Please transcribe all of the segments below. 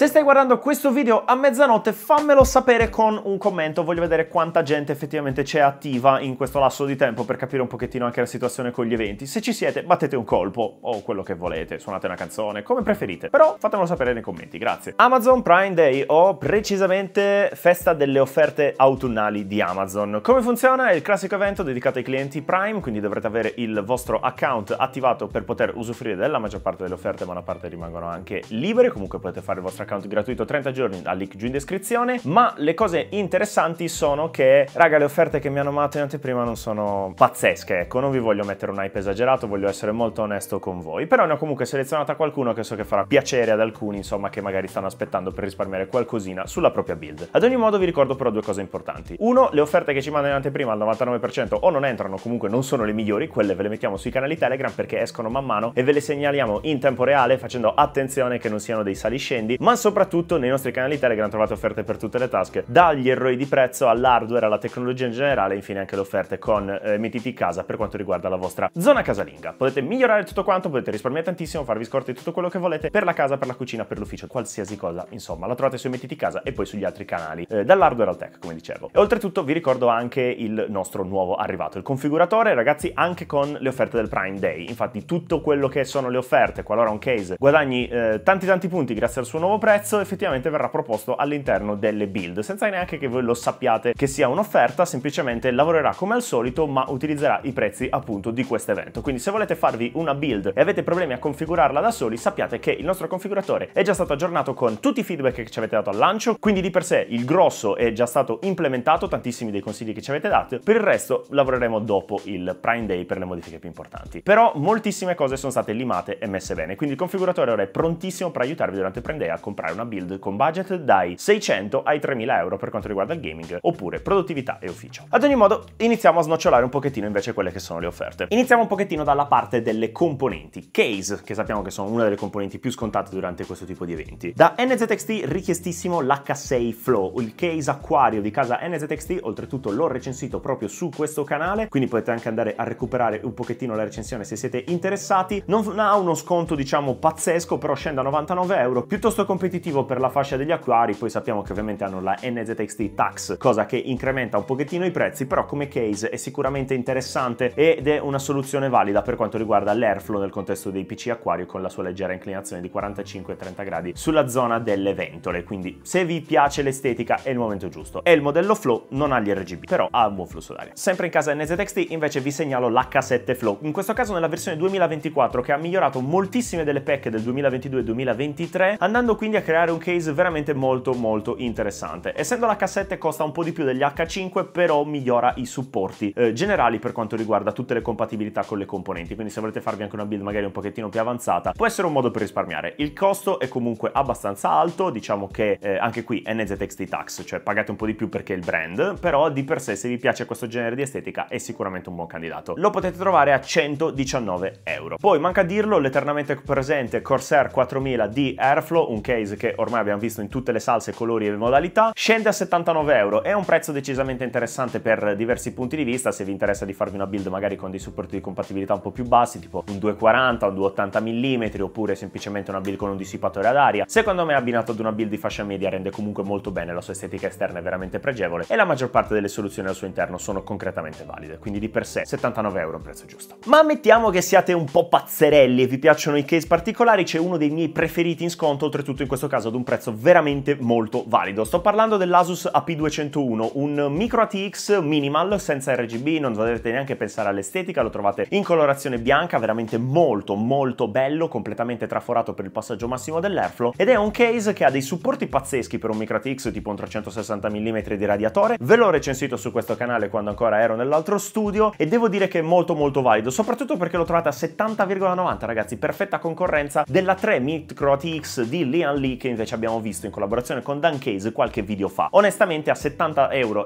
Se stai guardando questo video a mezzanotte fammelo sapere con un commento, voglio vedere quanta gente effettivamente c'è attiva in questo lasso di tempo per capire un pochettino anche la situazione con gli eventi. Se ci siete battete un colpo o quello che volete, suonate una canzone, come preferite, però fatemelo sapere nei commenti, grazie. Amazon Prime Day o precisamente festa delle offerte autunnali di Amazon. Come funziona? È il classico evento dedicato ai clienti Prime, quindi dovrete avere il vostro account attivato per poter usufruire della maggior parte delle offerte, ma una parte rimangono anche libere, comunque potete fare il vostro account account gratuito 30 giorni dal link giù in descrizione, ma le cose interessanti sono che, raga, le offerte che mi hanno mandato in anteprima non sono pazzesche, ecco, non vi voglio mettere un hype esagerato, voglio essere molto onesto con voi, però ne ho comunque selezionata qualcuno che so che farà piacere ad alcuni, insomma, che magari stanno aspettando per risparmiare qualcosina sulla propria build. Ad ogni modo vi ricordo però due cose importanti. Uno, le offerte che ci mandano in anteprima al 99% o non entrano, comunque non sono le migliori, quelle ve le mettiamo sui canali Telegram perché escono man mano e ve le segnaliamo in tempo reale facendo attenzione che non siano dei sali scendi, ma soprattutto nei nostri canali Telegram trovate offerte per tutte le tasche, dagli errori di prezzo all'hardware, alla tecnologia in generale e infine anche le offerte con eh, Metiti Casa per quanto riguarda la vostra zona casalinga. Potete migliorare tutto quanto, potete risparmiare tantissimo, farvi scorte di tutto quello che volete per la casa, per la cucina, per l'ufficio, qualsiasi cosa, insomma, la trovate su Metiti Casa e poi sugli altri canali, eh, dall'hardware al tech, come dicevo. E oltretutto vi ricordo anche il nostro nuovo arrivato, il configuratore, ragazzi, anche con le offerte del Prime Day. Infatti tutto quello che sono le offerte, qualora un case guadagni eh, tanti tanti punti grazie al suo nuovo prezzo effettivamente verrà proposto all'interno delle build, senza neanche che voi lo sappiate che sia un'offerta, semplicemente lavorerà come al solito ma utilizzerà i prezzi appunto di questo evento. Quindi se volete farvi una build e avete problemi a configurarla da soli, sappiate che il nostro configuratore è già stato aggiornato con tutti i feedback che ci avete dato al lancio, quindi di per sé il grosso è già stato implementato, tantissimi dei consigli che ci avete dato, per il resto lavoreremo dopo il Prime Day per le modifiche più importanti. Però moltissime cose sono state limate e messe bene, quindi il configuratore ora è prontissimo per aiutarvi durante il Prime Day a configurare comprare una build con budget dai 600 ai 3000 euro per quanto riguarda il gaming, oppure produttività e ufficio. Ad ogni modo, iniziamo a snocciolare un pochettino invece quelle che sono le offerte. Iniziamo un pochettino dalla parte delle componenti. Case, che sappiamo che sono una delle componenti più scontate durante questo tipo di eventi. Da NZXT richiestissimo l'H6 Flow, il case acquario di casa NZXT, oltretutto l'ho recensito proprio su questo canale, quindi potete anche andare a recuperare un pochettino la recensione se siete interessati. Non ha uno sconto diciamo pazzesco, però scende a 99 euro, piuttosto completo competitivo per la fascia degli acquari, poi sappiamo che ovviamente hanno la NZXT Tax, cosa che incrementa un pochettino i prezzi, però come case è sicuramente interessante ed è una soluzione valida per quanto riguarda l'airflow nel contesto dei PC acquario con la sua leggera inclinazione di 45 30 gradi sulla zona delle ventole, quindi se vi piace l'estetica è il momento giusto. E il modello Flow non ha gli RGB, però ha un buon flusso d'aria. Sempre in casa NZXT invece vi segnalo l'H7 Flow, in questo caso nella versione 2024 che ha migliorato moltissime delle pecche del 2022-2023, andando quindi quindi a creare un case veramente molto molto interessante. Essendo la cassetta costa un po' di più degli H5 però migliora i supporti eh, generali per quanto riguarda tutte le compatibilità con le componenti, quindi se volete farvi anche una build magari un pochettino più avanzata può essere un modo per risparmiare. Il costo è comunque abbastanza alto, diciamo che eh, anche qui NZXT Tax, cioè pagate un po' di più perché è il brand, però di per sé se vi piace questo genere di estetica è sicuramente un buon candidato. Lo potete trovare a 119 euro. Poi manca a dirlo l'eternamente presente Corsair 4000 di Airflow, un case Base che ormai abbiamo visto in tutte le salse, colori e modalità, scende a 79 euro. È un prezzo decisamente interessante per diversi punti di vista. Se vi interessa di farvi una build magari con dei supporti di compatibilità un po' più bassi, tipo un 240, un 280 mm, oppure semplicemente una build con un dissipatore ad aria, secondo me abbinato ad una build di fascia media rende comunque molto bene. La sua estetica esterna è veramente pregevole e la maggior parte delle soluzioni al suo interno sono concretamente valide. Quindi di per sé 79 euro è un prezzo giusto. Ma ammettiamo che siate un po' pazzerelli e vi piacciono i case particolari, c'è uno dei miei preferiti in sconto, oltretutto in questo caso ad un prezzo veramente molto valido. Sto parlando dell'Asus AP201, un micro ATX minimal senza RGB, non dovete neanche pensare all'estetica, lo trovate in colorazione bianca, veramente molto molto bello, completamente traforato per il passaggio massimo dell'airflow ed è un case che ha dei supporti pazzeschi per un micro ATX tipo un 360 mm di radiatore, ve l'ho recensito su questo canale quando ancora ero nell'altro studio e devo dire che è molto molto valido, soprattutto perché l'ho trovate a 70,90 ragazzi, perfetta concorrenza della 3 micro ATX di Lian lì che invece abbiamo visto in collaborazione con Dan Case qualche video fa. Onestamente a 70,90 euro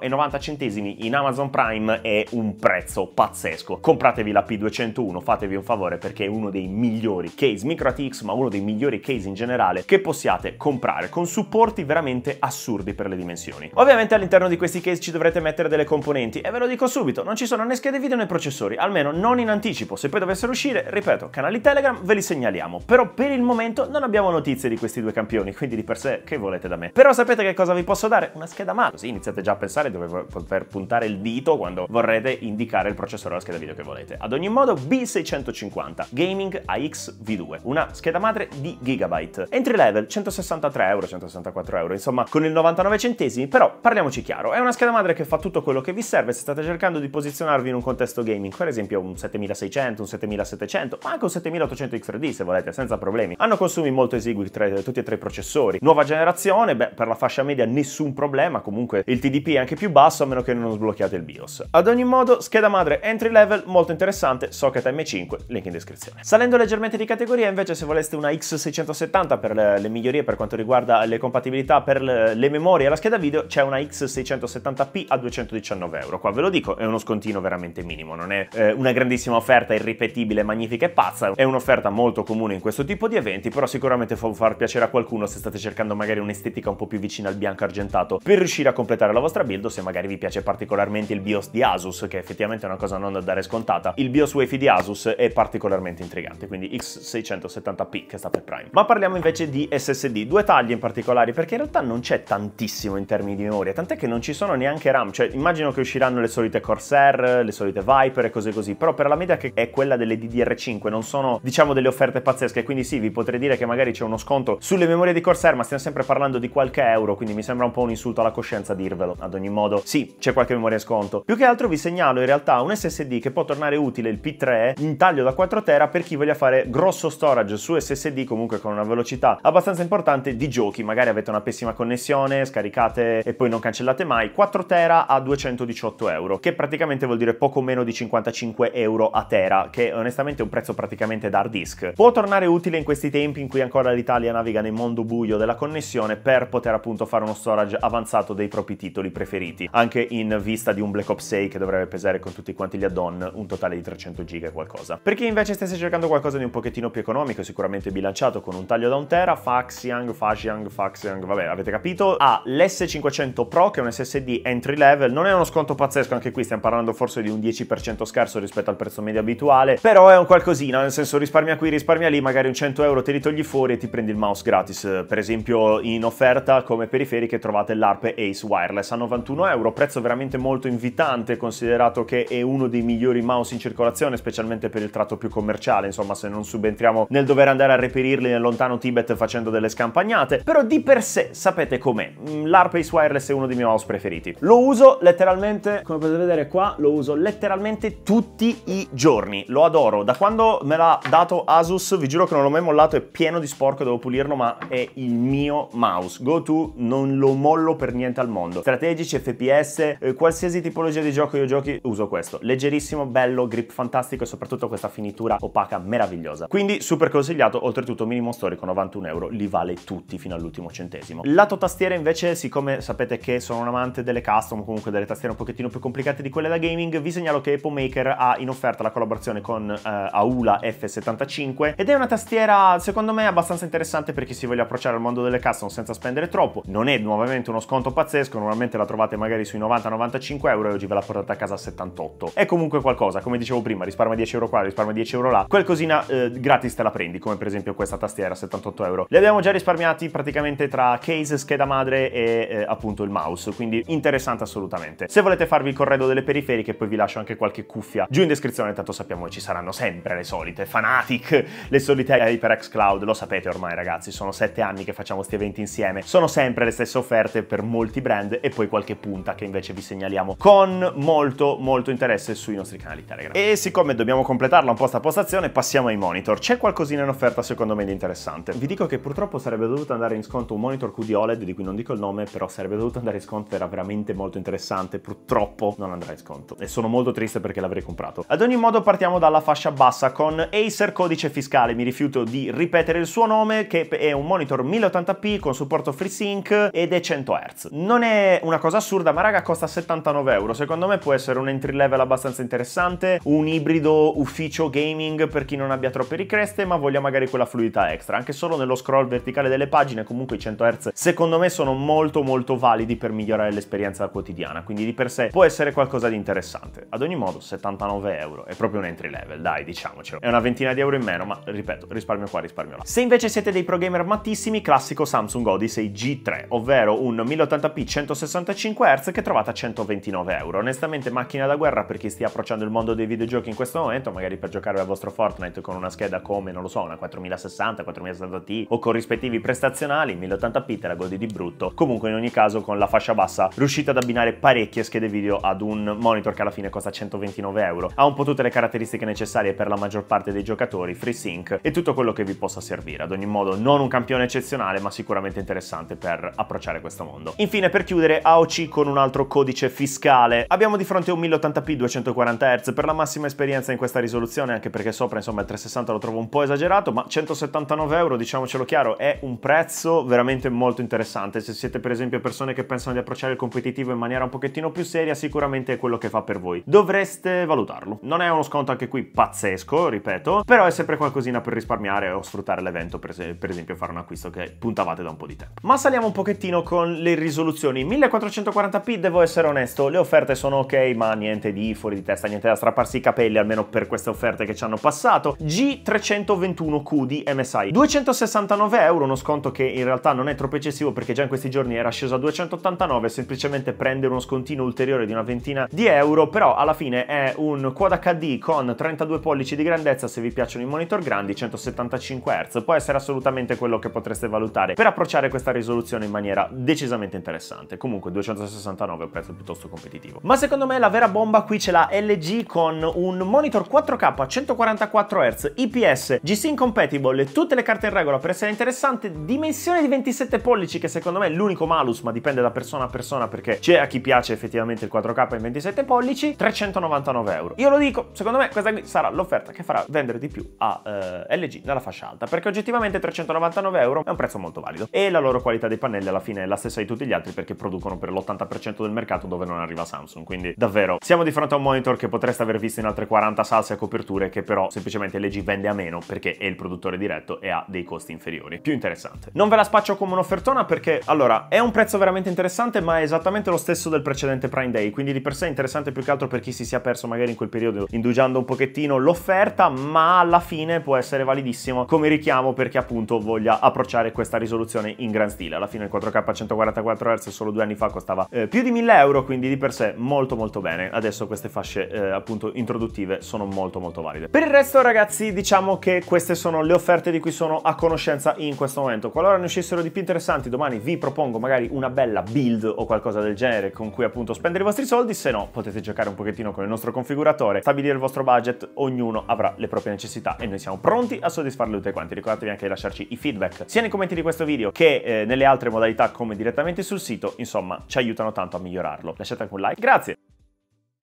in Amazon Prime è un prezzo pazzesco. Compratevi la P201, fatevi un favore perché è uno dei migliori case micro ATX, ma uno dei migliori case in generale che possiate comprare con supporti veramente assurdi per le dimensioni. Ovviamente all'interno di questi case ci dovrete mettere delle componenti e ve lo dico subito, non ci sono né schede video né processori, almeno non in anticipo. Se poi dovessero uscire, ripeto, canali Telegram ve li segnaliamo, però per il momento non abbiamo notizie di questi due campioni campioni, quindi di per sé che volete da me? Però sapete che cosa vi posso dare? Una scheda madre, così iniziate già a pensare dove poter puntare il dito quando vorrete indicare il processore o la scheda video che volete. Ad ogni modo B650, Gaming AX V2, una scheda madre di Gigabyte. Entry level 163 euro, 164 euro, insomma con il 99 centesimi, però parliamoci chiaro, è una scheda madre che fa tutto quello che vi serve se state cercando di posizionarvi in un contesto gaming, per esempio un 7600, un 7700, ma anche un 7800 X3D se volete, senza problemi. Hanno consumi molto esigui tra tutti e tra i processori. Nuova generazione, beh, per la fascia media nessun problema, comunque il TDP è anche più basso a meno che non sblocchiate il BIOS. Ad ogni modo, scheda madre entry level, molto interessante, socket M5, link in descrizione. Salendo leggermente di categoria, invece, se voleste una X670 per le, le migliorie per quanto riguarda le compatibilità per le, le memorie e la scheda video, c'è una X670P a 219 euro. Qua ve lo dico, è uno scontino veramente minimo, non è eh, una grandissima offerta irripetibile, magnifica e pazza, è un'offerta molto comune in questo tipo di eventi, però sicuramente fa far piacere a qualcuno se state cercando magari un'estetica un po' più vicina al bianco argentato per riuscire a completare la vostra build o se magari vi piace particolarmente il BIOS di Asus che effettivamente è una cosa non da dare scontata il BIOS Wifi di Asus è particolarmente intrigante quindi X670p che sta per Prime ma parliamo invece di SSD due tagli in particolare perché in realtà non c'è tantissimo in termini di memoria tant'è che non ci sono neanche RAM cioè immagino che usciranno le solite Corsair le solite Viper e cose così però per la media che è quella delle DDR5 non sono diciamo delle offerte pazzesche quindi sì vi potrei dire che magari c'è uno sconto sulle le memorie di Corsair, ma stiamo sempre parlando di qualche euro, quindi mi sembra un po' un insulto alla coscienza dirvelo. Ad ogni modo, sì, c'è qualche memoria sconto. Più che altro vi segnalo in realtà un SSD che può tornare utile, il P3, in taglio da 4 tera per chi voglia fare grosso storage su SSD comunque con una velocità abbastanza importante di giochi. Magari avete una pessima connessione, scaricate e poi non cancellate mai. 4 tera a 218 euro, che praticamente vuol dire poco meno di 55 euro a tera, che onestamente è un prezzo praticamente da hard disk. Può tornare utile in questi tempi in cui ancora l'Italia naviga nei mondo buio della connessione per poter appunto fare uno storage avanzato dei propri titoli preferiti, anche in vista di un Black Ops 6 che dovrebbe pesare con tutti quanti gli add-on un totale di 300 giga e qualcosa. Per chi invece stesse cercando qualcosa di un pochettino più economico, sicuramente bilanciato con un taglio da un tera, Faxiang, Faxiang, Faxiang, vabbè, avete capito, ha ah, l'S500 Pro che è un SSD entry level, non è uno sconto pazzesco, anche qui stiamo parlando forse di un 10% scarso rispetto al prezzo medio abituale, però è un qualcosina, nel senso risparmia qui, risparmia lì, magari un 100 euro te li togli fuori e ti prendi il mouse gratis gratis. Eh, per esempio in offerta come periferiche trovate l'ARP Ace Wireless a 91 euro, prezzo veramente molto invitante considerato che è uno dei migliori mouse in circolazione, specialmente per il tratto più commerciale, insomma se non subentriamo nel dover andare a reperirli nel lontano Tibet facendo delle scampagnate, però di per sé sapete com'è, mm, l'ARP Ace Wireless è uno dei miei mouse preferiti. Lo uso letteralmente, come potete vedere qua, lo uso letteralmente tutti i giorni, lo adoro, da quando me l'ha dato Asus vi giuro che non l'ho mai mollato, è pieno di sporco, devo pulirlo, ma è il mio mouse. Go to non lo mollo per niente al mondo. Strategici, FPS, eh, qualsiasi tipologia di gioco io giochi, uso questo. Leggerissimo, bello, grip fantastico e soprattutto questa finitura opaca meravigliosa. Quindi super consigliato, oltretutto minimo storico 91 euro, li vale tutti fino all'ultimo centesimo. Lato tastiera invece, siccome sapete che sono un amante delle custom, comunque delle tastiere un pochettino più complicate di quelle da gaming, vi segnalo che Apple Maker ha in offerta la collaborazione con eh, Aula F75 ed è una tastiera secondo me abbastanza interessante per chi si si voglia approcciare al mondo delle custom senza spendere troppo. Non è nuovamente uno sconto pazzesco, normalmente la trovate magari sui 90-95 euro e oggi ve la portate a casa a 78. È comunque qualcosa, come dicevo prima, risparmia 10 euro qua, risparmia 10 euro là, qualcosina eh, gratis te la prendi, come per esempio questa tastiera a 78 euro. Li abbiamo già risparmiati praticamente tra case, scheda madre e eh, appunto il mouse, quindi interessante assolutamente. Se volete farvi il corredo delle periferiche poi vi lascio anche qualche cuffia giù in descrizione, tanto sappiamo che ci saranno sempre le solite, Fanatic, le solite HyperX Cloud, lo sapete ormai ragazzi, sono sette anni che facciamo questi eventi insieme. Sono sempre le stesse offerte per molti brand e poi qualche punta che invece vi segnaliamo con molto molto interesse sui nostri canali Telegram. E siccome dobbiamo completarla un po' sta postazione, passiamo ai monitor. C'è qualcosina in offerta secondo me di interessante. Vi dico che purtroppo sarebbe dovuto andare in sconto un monitor QD OLED di cui non dico il nome, però sarebbe dovuto andare in sconto, era veramente molto interessante, purtroppo non andrà in sconto e sono molto triste perché l'avrei comprato. Ad ogni modo partiamo dalla fascia bassa con Acer codice fiscale, mi rifiuto di ripetere il suo nome che è un un monitor 1080p con supporto FreeSync ed è 100 Hz. Non è una cosa assurda, ma raga costa 79 euro. Secondo me può essere un entry level abbastanza interessante, un ibrido ufficio gaming per chi non abbia troppe ricreste, ma voglia magari quella fluidità extra. Anche solo nello scroll verticale delle pagine, comunque i 100 Hz secondo me sono molto molto validi per migliorare l'esperienza quotidiana, quindi di per sé può essere qualcosa di interessante. Ad ogni modo 79 euro, è proprio un entry level, dai diciamocelo. È una ventina di euro in meno, ma ripeto, risparmio qua, risparmio là. Se invece siete dei pro gamer armatissimi classico Samsung Odyssey G3, ovvero un 1080p 165Hz che trovate a 129 euro. Onestamente macchina da guerra per chi stia approcciando il mondo dei videogiochi in questo momento, magari per giocare al vostro Fortnite con una scheda come, non lo so, una 4060, 4070 t o con rispettivi prestazionali, 1080p te la godi di brutto. Comunque in ogni caso con la fascia bassa riuscite ad abbinare parecchie schede video ad un monitor che alla fine costa 129 euro. Ha un po' tutte le caratteristiche necessarie per la maggior parte dei giocatori, FreeSync e tutto quello che vi possa servire. Ad ogni modo non un campione eccezionale ma sicuramente interessante per approcciare questo mondo. Infine per chiudere AOC con un altro codice fiscale. Abbiamo di fronte un 1080p 240Hz per la massima esperienza in questa risoluzione anche perché sopra insomma il 360 lo trovo un po' esagerato ma 179 euro diciamocelo chiaro è un prezzo veramente molto interessante se siete per esempio persone che pensano di approcciare il competitivo in maniera un pochettino più seria sicuramente è quello che fa per voi. Dovreste valutarlo. Non è uno sconto anche qui pazzesco ripeto però è sempre qualcosina per risparmiare o sfruttare l'evento per, per esempio fare un acquisto che puntavate da un po' di tempo. Ma saliamo un pochettino con le risoluzioni. 1440p, devo essere onesto, le offerte sono ok, ma niente di fuori di testa, niente da strapparsi i capelli, almeno per queste offerte che ci hanno passato. G321Q di MSI, 269 euro, uno sconto che in realtà non è troppo eccessivo perché già in questi giorni era sceso a 289, semplicemente prendere uno scontino ulteriore di una ventina di euro, però alla fine è un Quad HD con 32 pollici di grandezza se vi piacciono i monitor grandi, 175 Hz, può essere assolutamente quello quello che potreste valutare per approcciare questa risoluzione in maniera decisamente interessante. Comunque 269 è un prezzo piuttosto competitivo. Ma secondo me la vera bomba qui ce l'ha LG con un monitor 4K a 144 Hz, IPS, G-Sync compatible e tutte le carte in regola per essere interessante, dimensione di 27 pollici che secondo me è l'unico malus, ma dipende da persona a persona perché c'è a chi piace effettivamente il 4K in 27 pollici, 399 euro. Io lo dico, secondo me questa qui sarà l'offerta che farà vendere di più a eh, LG nella fascia alta, perché oggettivamente 399 99 euro è un prezzo molto valido. E la loro qualità dei pannelli alla fine è la stessa di tutti gli altri perché producono per l'80% del mercato dove non arriva Samsung. Quindi davvero, siamo di fronte a un monitor che potreste aver visto in altre 40 salse a coperture che però semplicemente LG vende a meno perché è il produttore diretto e ha dei costi inferiori. Più interessante. Non ve la spaccio come un'offertona perché, allora, è un prezzo veramente interessante ma è esattamente lo stesso del precedente Prime Day, quindi di per sé è interessante più che altro per chi si sia perso magari in quel periodo indugiando un pochettino l'offerta ma alla fine può essere validissimo come richiamo perché appunto voglia approcciare questa risoluzione in gran stile. Alla fine il 4K 144 Hz solo due anni fa costava eh, più di 1000 euro, quindi di per sé molto molto bene. Adesso queste fasce eh, appunto introduttive sono molto molto valide. Per il resto ragazzi diciamo che queste sono le offerte di cui sono a conoscenza in questo momento. Qualora ne uscissero di più interessanti domani vi propongo magari una bella build o qualcosa del genere con cui appunto spendere i vostri soldi, se no potete giocare un pochettino con il nostro configuratore, stabilire il vostro budget, ognuno avrà le proprie necessità e noi siamo pronti a soddisfarle tutte quanti. Ricordatevi anche di lasciarci i feedback feedback sia nei commenti di questo video che eh, nelle altre modalità come direttamente sul sito, insomma ci aiutano tanto a migliorarlo. Lasciate anche un like, grazie!